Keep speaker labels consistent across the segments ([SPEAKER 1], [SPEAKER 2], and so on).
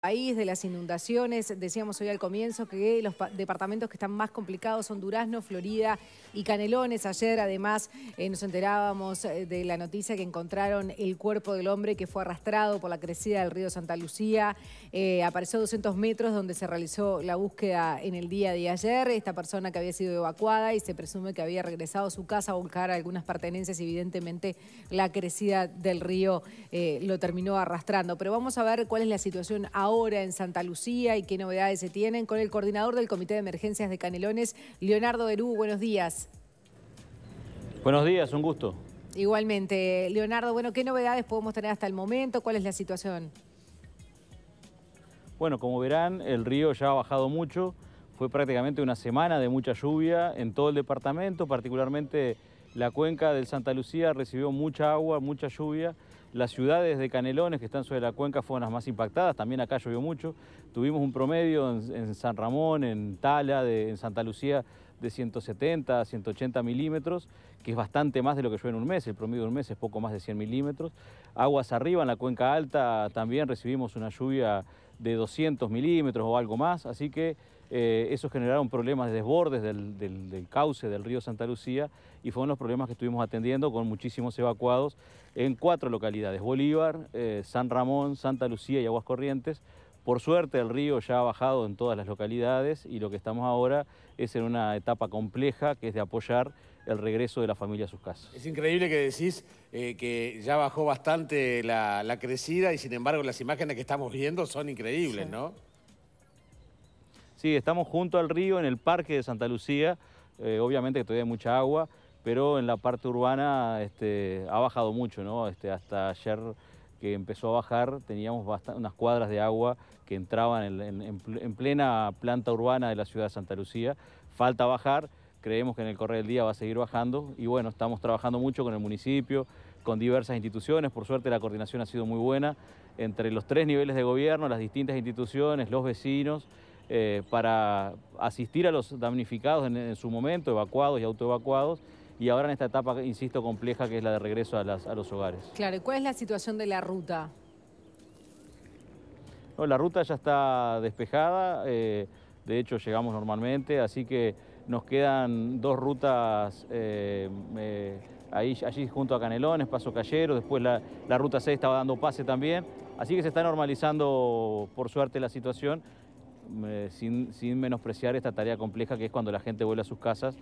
[SPEAKER 1] país, de las inundaciones. Decíamos hoy al comienzo que los departamentos que están más complicados son Durazno, Florida y Canelones. Ayer además eh, nos enterábamos eh, de la noticia que encontraron el cuerpo del hombre que fue arrastrado por la crecida del río Santa Lucía. Eh, apareció a 200 metros donde se realizó la búsqueda en el día de ayer. Esta persona que había sido evacuada y se presume que había regresado a su casa a buscar algunas pertenencias. Evidentemente la crecida del río lo terminó arrastrando. Pero vamos a ver cuál es la situación ahora ahora en Santa Lucía y qué novedades se tienen con el coordinador del Comité de Emergencias de Canelones, Leonardo Berú. Buenos días.
[SPEAKER 2] Buenos días, un gusto.
[SPEAKER 1] Igualmente. Leonardo, bueno, ¿qué novedades podemos tener hasta el momento? ¿Cuál es la situación?
[SPEAKER 2] Bueno, como verán, el río ya ha bajado mucho. Fue prácticamente una semana de mucha lluvia en todo el departamento, particularmente la cuenca del Santa Lucía recibió mucha agua, mucha lluvia. Las ciudades de Canelones, que están sobre la cuenca, fueron las más impactadas, también acá llovió mucho. Tuvimos un promedio en, San Ramón, en Tala, en Santa Lucía, de 170 a 180 milímetros, que es bastante más de lo que llueve en un mes, el promedio de un mes es poco más de 100 milímetros. Aguas arriba, en la cuenca alta, también recibimos una lluvia de 200 milímetros o algo más, así que eh, eso generaron problemas de desbordes del, cauce del río Santa Lucía y fueron los problemas que estuvimos atendiendo con muchísimos evacuados en cuatro localidades, Bolívar, eh, San Ramón, Santa Lucía y Aguas Corrientes. Por suerte el río ya ha bajado en todas las localidades y lo que estamos ahora es en una etapa compleja que es de apoyar el regreso de la familia a sus casas.
[SPEAKER 3] Es increíble que decís eh, que ya bajó bastante la, crecida y sin embargo las imágenes que estamos viendo son increíbles, ¿no?
[SPEAKER 2] Sí, estamos junto al río en el parque de Santa Lucía, eh, obviamente que todavía hay mucha agua, pero en la parte urbana este, ha bajado mucho, ¿no? Este, hasta ayer que empezó a bajar teníamos unas cuadras de agua que entraban en plena planta urbana de la ciudad de Santa Lucía. Falta bajar, creemos que en el correr del día va a seguir bajando y bueno, estamos trabajando mucho con el municipio, con diversas instituciones, por suerte la coordinación ha sido muy buena entre los tres niveles de gobierno, las distintas instituciones, los vecinos, eh, para asistir a los damnificados en, su momento, evacuados y autoevacuados, y ahora en esta etapa, insisto, compleja que es la de regreso a, los hogares.
[SPEAKER 1] Claro, ¿y cuál es la situación de la ruta?
[SPEAKER 2] la ruta ya está despejada, eh, de hecho llegamos normalmente, así que nos quedan dos rutas eh, eh, ahí, allí junto a Canelones, Paso Callero, después la, la ruta 6 estaba dando pase también. Así que se está normalizando, por suerte, la situación eh, sin, menospreciar esta tarea compleja que es cuando la gente vuelve a sus casas,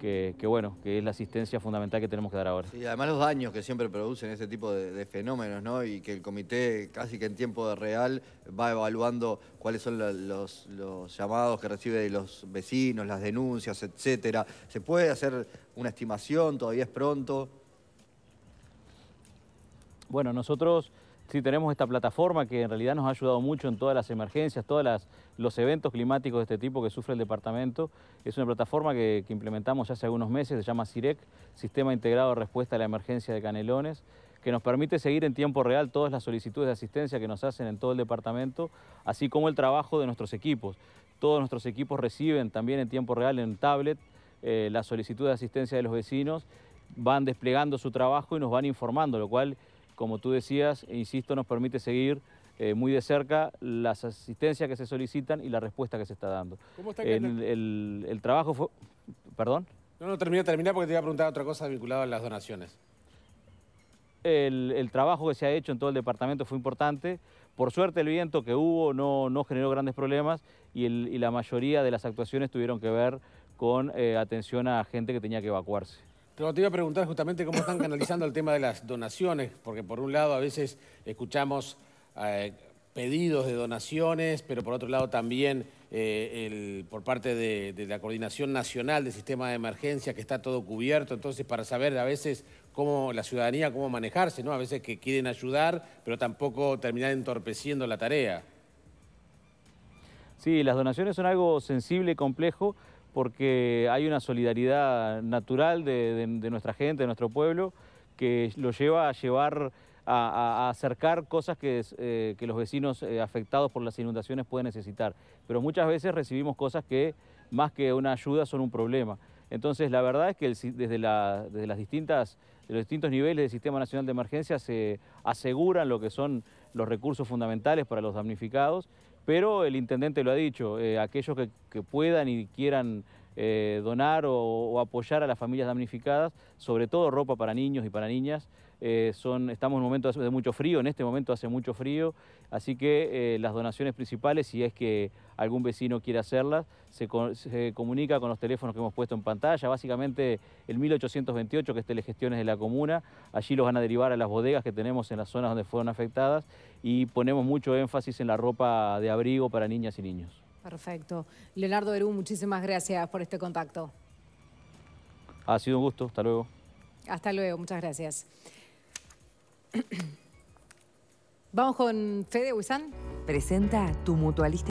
[SPEAKER 2] que, bueno, que es la asistencia fundamental que tenemos que dar ahora. además los daños que siempre producen este tipo de, fenómenos, ¿no? Y que el comité casi que en tiempo real va evaluando cuáles son los, los, llamados que recibe de los vecinos, las denuncias, etcétera. ¿Se puede hacer una estimación? ¿Todavía es pronto? Bueno, nosotros... Sí, tenemos esta plataforma que en realidad nos ha ayudado mucho en todas las emergencias, todos los eventos climáticos de este tipo que sufre el departamento. Es una plataforma que, implementamos ya hace algunos meses, se llama CIREC, Sistema Integrado de Respuesta a la Emergencia de Canelones, que nos permite seguir en tiempo real todas las solicitudes de asistencia que nos hacen en todo el departamento, así como el trabajo de nuestros equipos. Todos nuestros equipos reciben también en tiempo real en tablet eh, la las solicitudes de asistencia de los vecinos, van desplegando su trabajo y nos van informando, lo cual como tú decías, e insisto, nos permite seguir eh, muy de cerca las asistencias que se solicitan y la respuesta que se está dando.
[SPEAKER 3] ¿Cómo está el,
[SPEAKER 2] el, el, trabajo fue...
[SPEAKER 3] ¿Perdón? No, no, termina, termina porque te iba a preguntar otra cosa vinculada a las donaciones.
[SPEAKER 2] El, trabajo que se ha hecho en todo el departamento fue importante. Por suerte el viento que hubo no, no generó grandes problemas y, la mayoría de las actuaciones tuvieron que ver con eh, atención a gente que tenía que evacuarse
[SPEAKER 3] te iba a preguntar justamente cómo están canalizando el tema de las donaciones, porque por un lado a veces escuchamos eh, pedidos de donaciones, pero por otro lado también eh, el, por parte de, la Coordinación Nacional del Sistema de Emergencia que está todo cubierto, entonces para saber a veces cómo la ciudadanía, cómo manejarse, ¿no? A veces que quieren ayudar, pero tampoco terminar entorpeciendo la tarea.
[SPEAKER 2] Sí, las donaciones son algo sensible y complejo porque hay una solidaridad natural de, nuestra gente, de nuestro pueblo, que lo lleva a llevar a, acercar cosas que, eh, los vecinos eh, afectados por las inundaciones pueden necesitar. Pero muchas veces recibimos cosas que más que una ayuda son un problema. Entonces la verdad es que desde, desde, las distintas, de los distintos niveles del Sistema Nacional de Emergencia se aseguran lo que son los recursos fundamentales para los damnificados pero el intendente lo ha dicho, eh, aquellos que, puedan y quieran eh, donar o apoyar a las familias damnificadas, sobre todo ropa para niños y para niñas, eh, son, estamos en un momento de mucho frío, en este momento hace mucho frío, así que eh, las donaciones principales, si es que algún vecino quiere hacerlas, se, se, comunica con los teléfonos que hemos puesto en pantalla, básicamente el 1828, que es Telegestiones de la Comuna, allí los van a derivar a las bodegas que tenemos en las zonas donde fueron afectadas y ponemos mucho énfasis en la ropa de abrigo para niñas y niños.
[SPEAKER 1] Perfecto. Leonardo Berú, muchísimas gracias por este contacto.
[SPEAKER 2] Ha sido un gusto, hasta luego.
[SPEAKER 1] Hasta luego, muchas gracias. Vamos con Fede Huizán. Presenta tu mutualista.